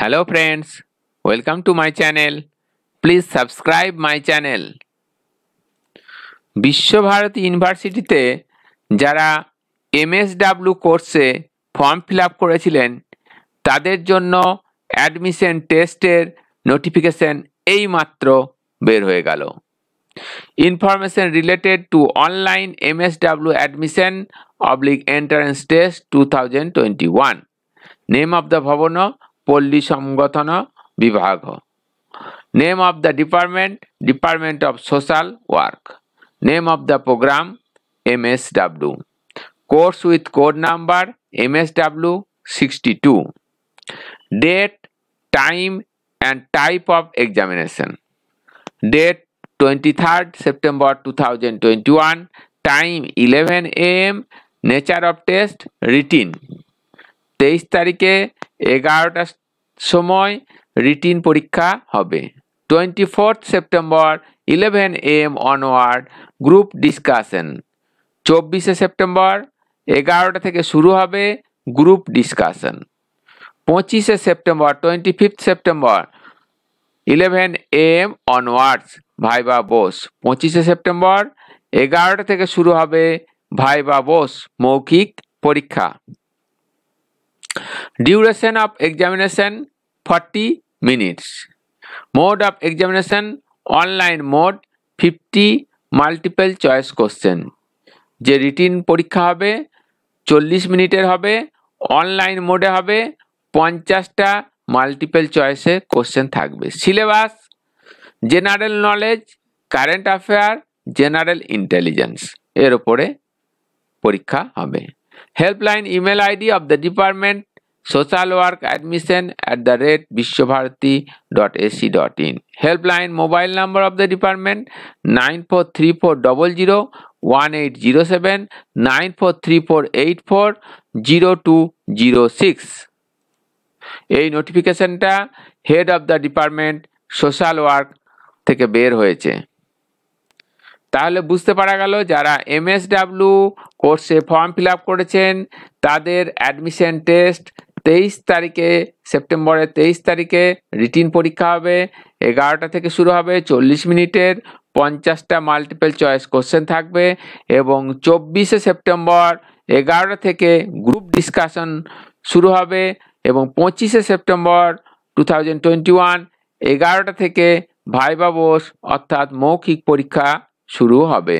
Hello friends welcome to my channel please subscribe my channel Visva Bharati ইউনিভার্সিটিতে যারা MSW কোর্সে form fill up করেছিলেন তাদের জন্য অ্যাডমিশন টেস্টের নোটিফিকেশন এই মাত্র বের হয়ে গেল information related to online MSW admission অবলিক entrance test two thousand twenty one name of the ভবনও পল্লী সংগঠন বিভাগ name of the department department of social work name of the programme M S W course with code number M S W sixty two date time and type of examination date twenty third September two thousand twenty one time eleven AM nature of test written তেইশ তারিখে এগারোটা সময় written পরীক্ষা হবে twenty fourth September eleven AM onward group discussion চব্বিশে September এগারোটা থেকে শুরু হবে গ্রুপ ডিসকাশন পঁচিশে September twenty fifth September eleven AM onwards viva voce পঁচিশে সেপ্টেম্বর এগারোটা থেকে শুরু হবে ভাইবা বোস মৌখিক পরীক্ষা duration of examination 40 minutes. Mode of examination online mode 50 multiple choice question. যে রিটিন পরীক্ষা হবে চল্লিশ মিনিটের হবে অনলাইন মোডে হবে পঞ্চাশটা মাল্টিপেল চয়েসে কোশ্চেন থাকবে syllabus general knowledge current affair general intelligence এর ওপরে পরীক্ষা হবে helpline email ID of the department social work admission at the rate Visva Bharati dot AC dot in helpline mobile number of the department nine four three four double zero one eight zero seven nine four three four eight four zero two zero six এই নোটিফিকেশনটা head of the department social work থেকে বের হয়েছে তাহলে বুঝতে পারা গেল যারা এমএসডাব্লিউ কোর্সে ফর্ম ফিল আপ করেছেন তাদের অ্যাডমিশন টেস্ট তেইশ তারিখে সেপ্টেম্বরের তেইশ তারিখে রিটিন পরীক্ষা হবে এগারোটা থেকে শুরু হবে চল্লিশ মিনিটের পঞ্চাশটা মাল্টিপল চয়েস কোশ্চেন থাকবে এবং চব্বিশে সেপ্টেম্বর এগারোটা থেকে গ্রুপ ডিসকাশন শুরু হবে এবং পঁচিশে September two thousand twenty one এগারোটা থেকে ভাইবা বোস অর্থাৎ মৌখিক পরীক্ষা শুরু হবে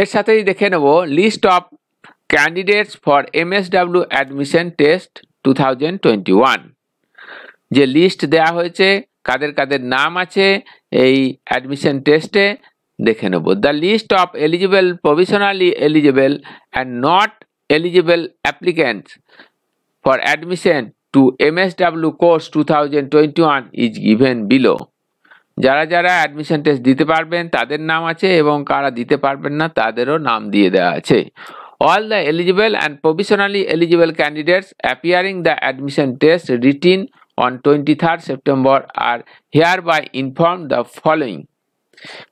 এর সাথেই দেখে নেব list of candidates for MSW admission test two thousand twenty one যে লিস্ট দেয়া হয়েছে কাদের কাদের নাম আছে এই অ্যাডমিশন টেস্টে দেখে নেব the list of eligible provisionally eligible and not eligible applicants for admission to MSW course two thousand twenty one is given below যারা যারা অ্যাডমিশন টেস্ট দিতে পারবেন তাদের নাম আছে এবং কারা দিতে পারবেন না তাদেরও নাম দিয়ে দেওয়া আছে All the eligible and provisionally eligible candidates appearing the admission test written on 23rd September are hereby informed the following.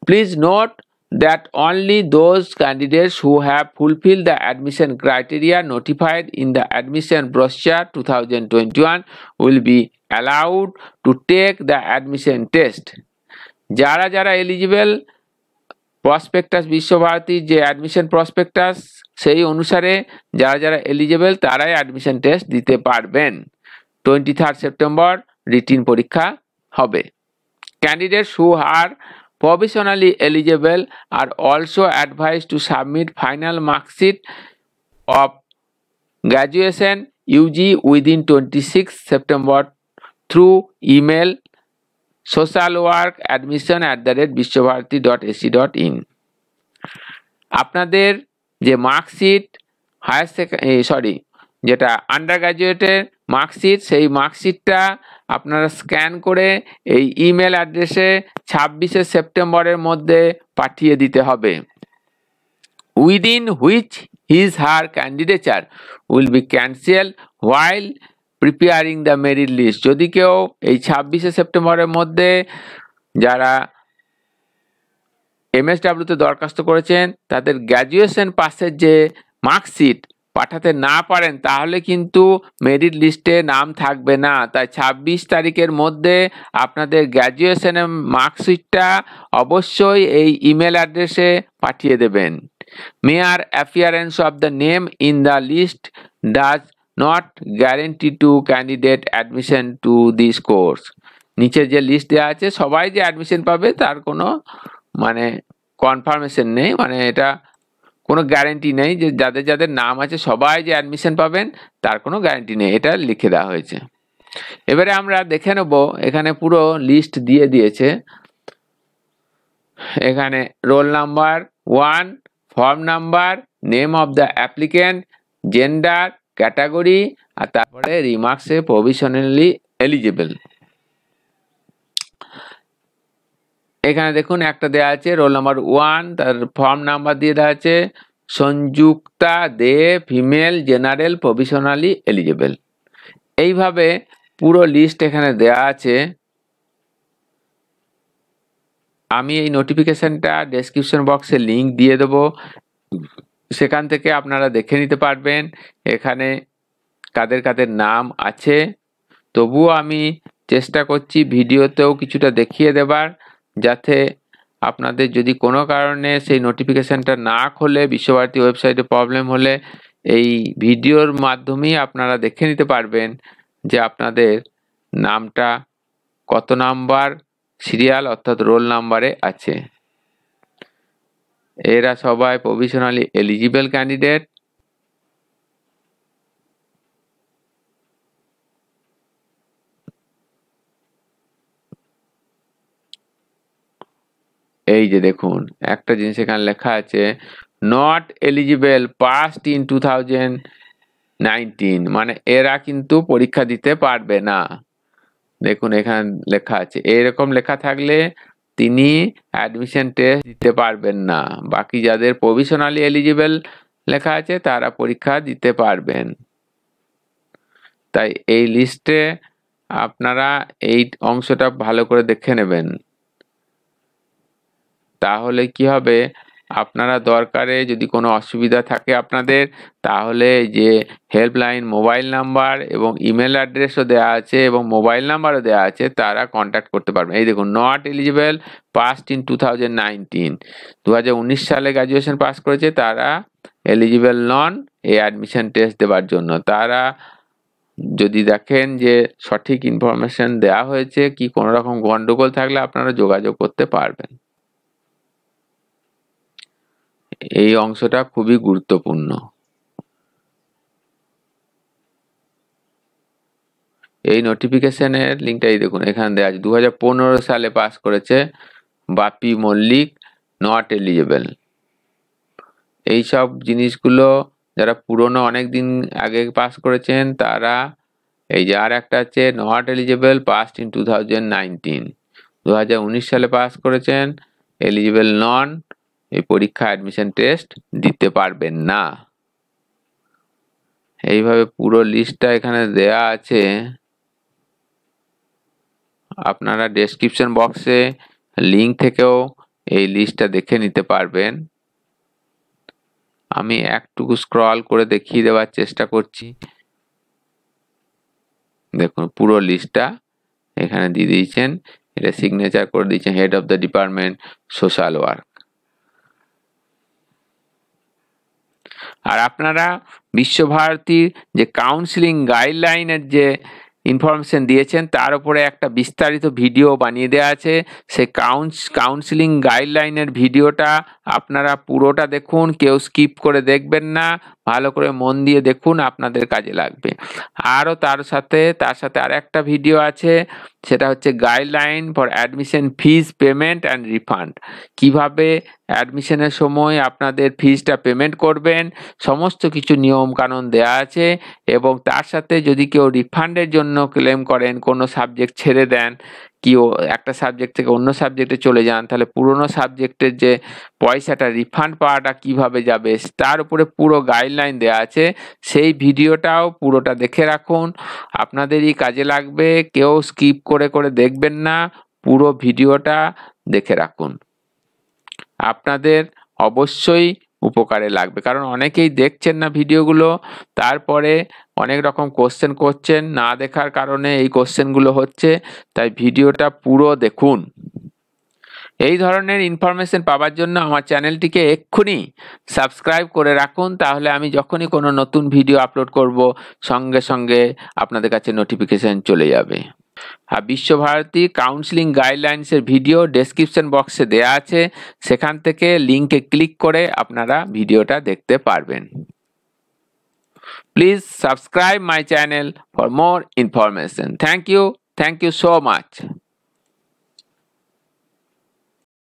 Please note that only those candidates who have fulfilled the admission criteria notified in the admission brochure 2021 will be allowed to take the admission test. jara Jara eligible prospectus বিশ্বভারতীর যে admission prospectus সেই অনুসারে যারা যারা eligible তারাই admission test দিতে পারবেন twenty third September written পরীক্ষা হবে candidate who are provisionally eligible are also advise to submit final marksheet of graduation UG within twenty six September through email social work admission at the rate Visva Bharati dot AC dot in আপনাদের যে marksheet higher second sorry যেটা under গ্র্যাজুয়েটের marksheet সেই মার্কশিটটা আপনারা scan করে এই email অ্যাড্রেসে ছাব্বিশে সেপ্টেম্বরের মধ্যে পাঠিয়ে দিতে হবে within which his her candidature will be cancel while preparing the merit list যদি কেউ এই ছাব্বিশে সেপ্টেম্বরের মধ্যে যারা এমএসডাব্লিউতে দরখাস্ত করেছেন তাদের গ্র্যাজুয়েশন পাসের যে মার্কশিট পাঠাতে না পারেন তাহলে কিন্তু মেরিট লিস্টে নাম থাকবে না তাই ২৬ তারিখের মধ্যে আপনাদের গ্র্যাজুয়েশনের মার্কশিটটা অবশ্যই এই ইমেল অ্যাড্রেসে পাঠিয়ে দেবেন mere appearance of the name in the list does not guarantee to candidate admission to this course নিচে যে লিস্ট দেওয়া আছে সবাই যে অ্যাডমিশন পাবে তার কোনো মানে কনফার্মেশন নেই মানে এটা কোনো গ্যারেন্টি নেই যে যাদের যাদের নাম আছে সবাই যে অ্যাডমিশন পাবেন তার কোনো গ্যারেন্টি নেই এটা লিখে দেওয়া হয়েছে এবারে আমরা দেখে নেব এখানে পুরো লিস্ট দিয়ে দিয়েছে এখানে roll number one form number name of the applicant gender category আর তারপরে রিমার্কসে প্রভিশনালি এলিজিবেল এখানে দেখুন একটা দেওয়া আছে রোল নাম্বার ওয়ান তার ফর্ম নাম্বার দিয়ে দেওয়া আছে Sanjukta Dey female general provisionally eligible এইভাবে পুরো লিস্ট এখানে দেয়া আছে আমি এই নোটিফিকেশানটা ডেসক্রিপশন বক্সে লিংক দিয়ে দেব সেখান থেকে আপনারা দেখে নিতে পারবেন এখানে কাদের কাদের নাম আছে তবুও আমি চেষ্টা করছি ভিডিওতেও কিছুটা দেখিয়ে দেবার যাতে আপনাদের যদি কোনো কারণে সেই নোটিফিকেশানটা না খোলে বিশ্বভারতী ওয়েবসাইটে প্রবলেম হলে এই ভিডিওর মাধ্যমেই আপনারা দেখে নিতে পারবেন যে আপনাদের নামটা কত নাম্বার সিরিয়াল অর্থাৎ রোল নাম্বারে আছে এরা সবাই প্রভিশনালি এলিজিবল ক্যান্ডিডেট এই যে দেখুন একটা জিনিস এখানে লেখা আছে not eligible passed in two thousand মানে এরা কিন্তু পরীক্ষা দিতে পারবে না দেখুন এখানে লেখা আছে এরকম লেখা থাকলে তিনি অ্যাডমিশন টেস্ট দিতে পারবেন না বাকি যাদের প্রভিশনালি এলিজিবেল লেখা আছে তারা পরীক্ষা দিতে পারবেন তাই এই লিস্টে আপনারা এই অংশটা ভালো করে দেখে নেবেন তাহলে কি হবে আপনারা দরকারে যদি কোনো অসুবিধা থাকে আপনাদের তাহলে যে হেল্পলাইন মোবাইল নাম্বার এবং ইমেল অ্যাড্রেসও দেওয়া আছে এবং মোবাইল নাম্বারও দেওয়া আছে তারা কন্ট্যাক্ট করতে পারবে এই দেখুন not eligible passed in two thousand nineteen দু সালে গ্র্যাজুয়েশন পাস করেছে তারা এলিজিবেল নন এই অ্যাডমিশন টেস্ট দেওয়ার জন্য তারা যদি দেখেন যে সঠিক ইনফরমেশন দেওয়া হয়েছে কি কোনো রকম গণ্ডগোল থাকলে আপনারা যোগাযোগ করতে পারবেন এই অংশটা খুবই গুরুত্বপূর্ণ এই নোটিফিকেশনের লিঙ্কটা এই দেখুন এখানে দেওয়া আছে দু সালে পাস করেছে বাপি মল্লিক নট এলিজেবল এইসব জিনিসগুলো যারা পুরনো অনেক দিন আগে পাস করেছেন তারা এই যে আর একটা আছে not eligible passed in two thousand nineteen দু সালে পাস করেছেন এলিজেবেল নন এই পরীক্ষা অ্যাডমিশন টেস্ট দিতে পারবেন না এইভাবে পুরো লিস্টটা এখানে দেয়া আছে আপনারা ডেসক্রিপশন বক্সে লিঙ্ক থেকেও এই লিস্টটা দেখে নিতে পারবেন আমি একটুকু স্ক্রল করে দেখিয়ে দেওয়ার চেষ্টা করছি দেখুন পুরো লিস্টটা এখানে দিয়ে দিয়েছেন এটা সিগনেচার করে দিয়েছেন head of the department social work আর আপনারা বিশ্বভারতীর যে কাউন্সিলিং গাইডলাইনের যে ইনফরমেশন দিয়েছেন তার উপরে একটা বিস্তারিত ভিডিও বানিয়ে দেওয়া আছে সে কাউন্স কাউন্সিলিং গাইডলাইনের ভিডিওটা আপনারা পুরোটা দেখুন কেউ স্কিপ করে দেখবেন না ভালো করে মন দিয়ে দেখুন আপনাদের কাজে লাগবে আরও তার সাথে তার সাথে আর একটা ভিডিও আছে সেটা হচ্ছে guideline for admission fees payment and refund কিভাবে অ্যাডমিশনের সময় আপনাদের ফিজটা পেমেন্ট করবেন সমস্ত কিছু নিয়মকানুন দেয়া আছে এবং তার সাথে যদি কেউ রিফান্ডের জন্য ক্লেম করেন কোনো সাবজেক্ট ছেড়ে দেন কি একটা সাবজেক্ট থেকে অন্য সাবজেক্টে চলে যান তাহলে পুরনো সাবজেক্টের যে পয়সাটা রিফান্ড পাওয়াটা কিভাবে যাবে তার উপরে পুরো গাইডলাইন দেওয়া আছে সেই ভিডিওটাও পুরোটা দেখে রাখুন আপনাদেরই কাজে লাগবে কেউ স্কিপ করে করে দেখবেন না পুরো ভিডিওটা দেখে রাখুন আপনাদের অবশ্যই উপকারে লাগবে কারণ অনেকেই দেখছেন না ভিডিওগুলো তারপরে অনেক রকম কোশ্চেন করছেন না দেখার কারণে এই কোশ্চেনগুলো হচ্ছে তাই ভিডিওটা পুরো দেখুন এই ধরনের ইনফরমেশন পাওয়ার জন্য আমার চ্যানেলটিকে এক্ষুনি সাবস্ক্রাইব করে রাখুন তাহলে আমি যখনই কোনো নতুন ভিডিও আপলোড করব সঙ্গে সঙ্গে আপনাদের কাছে নোটিফিকেশান চলে যাবে আর বিশ্বভারতী কাউন্সিলিং গাইডলাইন্সের ভিডিও ডেসক্রিপশন বক্সে দেয়া আছে সেখান থেকে লিঙ্কে ক্লিক করে আপনারা ভিডিওটা দেখতে পারবেন please subscribe my channel for more information thank you thank you so much